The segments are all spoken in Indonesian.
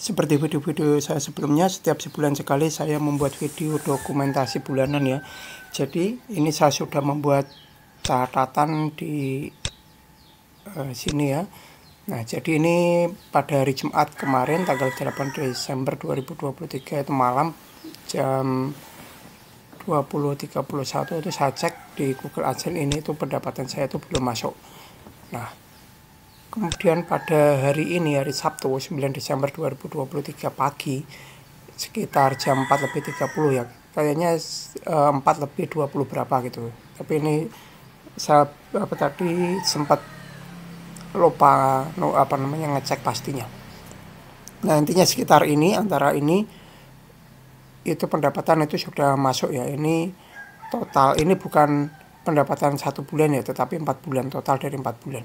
Seperti video-video saya sebelumnya, setiap sebulan sekali saya membuat video dokumentasi bulanan ya. Jadi ini saya sudah membuat catatan di uh, sini ya. Nah, jadi ini pada hari Jumat kemarin tanggal 8 Desember 2023 itu malam jam 20.31 itu saya cek di Google AdSense ini itu pendapatan saya itu belum masuk. Nah, Kemudian pada hari ini, hari Sabtu 9 Desember 2023 pagi, sekitar jam 4 lebih 30 ya, kayaknya 4 eh, lebih 20 berapa gitu. Tapi ini saya apa tadi sempat lupa no, apa namanya ngecek pastinya. Nah intinya sekitar ini antara ini itu pendapatan itu sudah masuk ya ini total ini bukan pendapatan satu bulan ya tetapi empat bulan total dari empat bulan.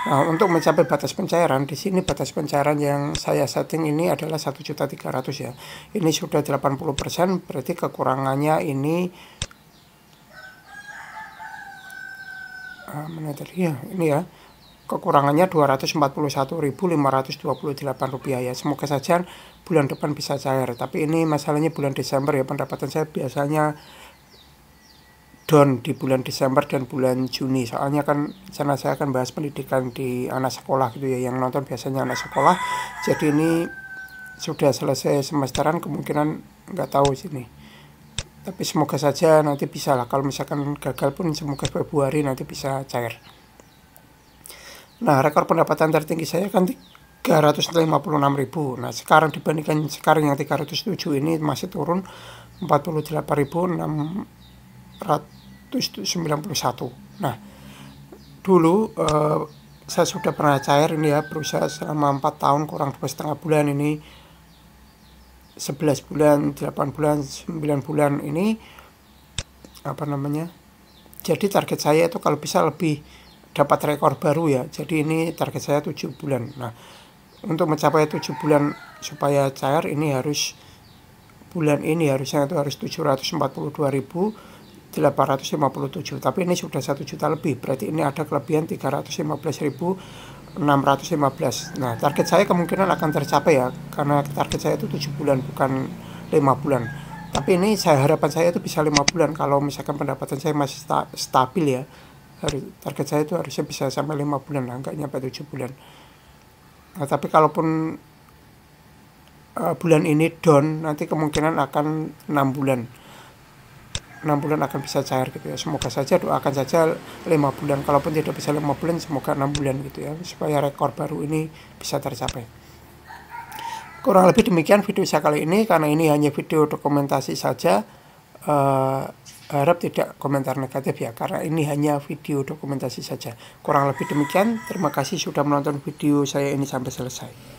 Nah, untuk mencapai batas pencairan, di sini batas pencairan yang saya setting ini adalah 1.300 ya. Ini sudah 80%, berarti kekurangannya ini ah, mana tadi ya? Ini ya. Kekurangannya 241.528 rupiah ya. Semoga saja bulan depan bisa cair. Tapi ini masalahnya bulan Desember ya. Pendapatan saya biasanya down di bulan Desember dan bulan Juni soalnya kan sana saya akan bahas pendidikan di anak sekolah gitu ya yang nonton biasanya anak sekolah jadi ini sudah selesai semesteran kemungkinan nggak tahu sini tapi semoga saja nanti bisa lah kalau misalkan gagal pun semoga Februari nanti bisa cair nah rekor pendapatan tertinggi saya kan 356.000 nah sekarang dibandingkan sekarang yang 307 ini masih turun 48.000 91 nah dulu eh, saya sudah pernah cair ini ya berusaha selama 4 tahun kurang dua setengah bulan ini 11 bulan 8 bulan 9 bulan ini apa namanya jadi target saya itu kalau bisa lebih dapat rekor baru ya jadi ini target saya 7 bulan nah untuk mencapai 7 bulan supaya cair ini harus bulan ini harusnya itu harus 742 ribu 857 tapi ini sudah satu juta lebih berarti ini ada kelebihan 315.615 nah target saya kemungkinan akan tercapai ya karena target saya itu 7 bulan bukan 5 bulan tapi ini saya harapan saya itu bisa 5 bulan kalau misalkan pendapatan saya masih sta stabil ya target saya itu harusnya bisa sampai 5 bulan lah enggak nyampe 7 bulan nah, tapi kalaupun uh, bulan ini down nanti kemungkinan akan 6 bulan enam bulan akan bisa cair gitu ya semoga saja doakan saja lima bulan kalaupun tidak bisa lima bulan semoga enam bulan gitu ya supaya rekor baru ini bisa tercapai kurang lebih demikian video saya kali ini karena ini hanya video dokumentasi saja uh, harap tidak komentar negatif ya karena ini hanya video dokumentasi saja kurang lebih demikian terima kasih sudah menonton video saya ini sampai selesai